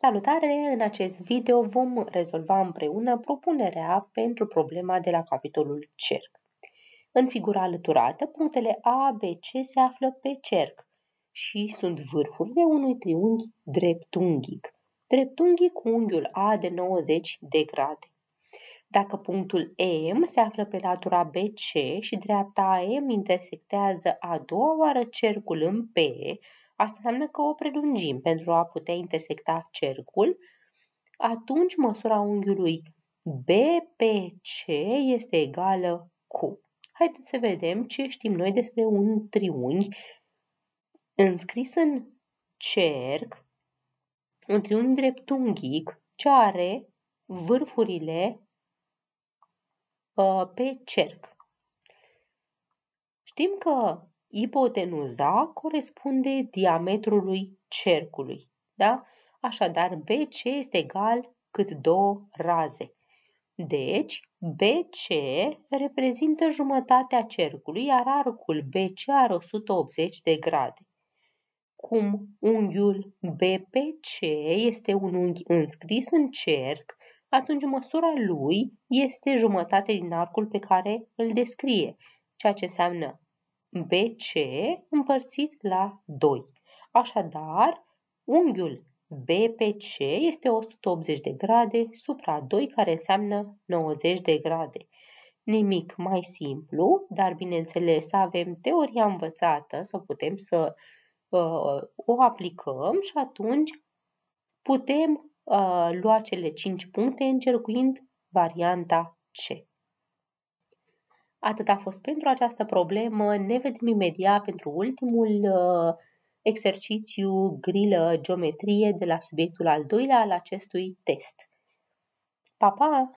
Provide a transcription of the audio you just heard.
Salutare! În acest video vom rezolva împreună propunerea pentru problema de la capitolul cerc. În figura alăturată, punctele A, B, C se află pe cerc și sunt vârfurile unui triunghi dreptunghic. Dreptunghic cu unghiul A de 90 de grade. Dacă punctul EM se află pe latura BC și dreapta AM intersectează a doua oară cercul în P, asta înseamnă că o prelungim pentru a putea intersecta cercul, atunci măsura unghiului BPC este egală cu. Haideți să vedem ce știm noi despre un triunghi înscris în cerc, un triunghi dreptunghic ce are vârfurile uh, pe cerc. Știm că Ipotenuza corespunde diametrului cercului. Da? Așadar, BC este egal cât două raze. Deci, BC reprezintă jumătatea cercului, iar arcul BC are 180 de grade. Cum unghiul BPC este un unghi înscris în cerc, atunci măsura lui este jumătate din arcul pe care îl descrie, ceea ce înseamnă BC împărțit la 2. Așadar, unghiul BPC este 180 de grade supra 2, care înseamnă 90 de grade. Nimic mai simplu, dar bineînțeles avem teoria învățată să putem să uh, o aplicăm și atunci putem uh, lua cele 5 puncte încercuind varianta C. Atât a fost pentru această problemă. Ne vedem imediat pentru ultimul uh, exercițiu grilă geometrie de la subiectul al doilea al acestui test. Pa, pa!